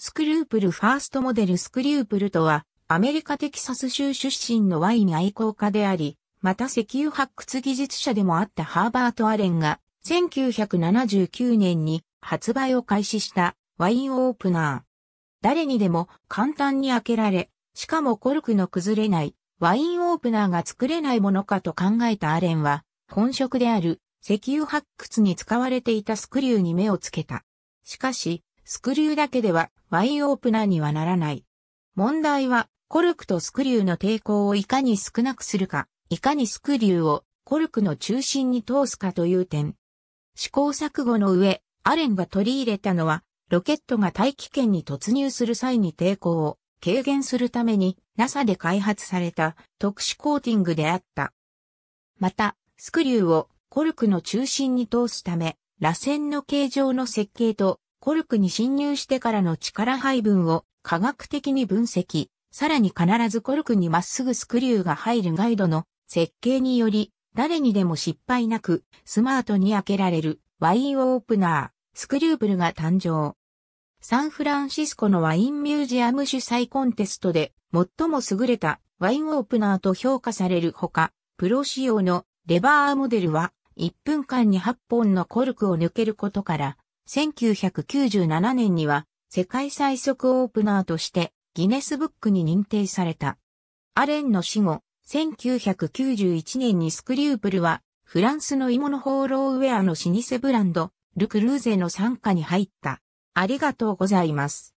スクループルファーストモデルスクリュープルとは、アメリカテキサス州出身のワイン愛好家であり、また石油発掘技術者でもあったハーバート・アレンが、1979年に発売を開始したワインオープナー。誰にでも簡単に開けられ、しかもコルクの崩れないワインオープナーが作れないものかと考えたアレンは、本職である石油発掘に使われていたスクリューに目をつけた。しかし、スクリューだけではワインオープナーにはならない。問題は、コルクとスクリューの抵抗をいかに少なくするか、いかにスクリューをコルクの中心に通すかという点。試行錯誤の上、アレンが取り入れたのは、ロケットが大気圏に突入する際に抵抗を軽減するために NASA で開発された特殊コーティングであった。また、スクリューをコルクの中心に通すため、螺旋の形状の設計とコルクに侵入してからの力配分を科学的に分析、さらに必ずコルクにまっすぐスクリューが入るガイドの設計により、誰にでも失敗なくスマートに開けられるワインオープナー、スクリューブルが誕生。サンフランシスコのワインミュージアム主催コンテストで最も優れたワインオープナーと評価されるほか、プロ仕様のレバーモデルは1分間に8本のコルクを抜けることから1997年には世界最速オープナーとしてギネスブックに認定された。アレンの死後、1991年にスクリュープルはフランスの芋のホーローウェアの老舗ブランド、ルクルーゼの傘下に入った。ありがとうございます。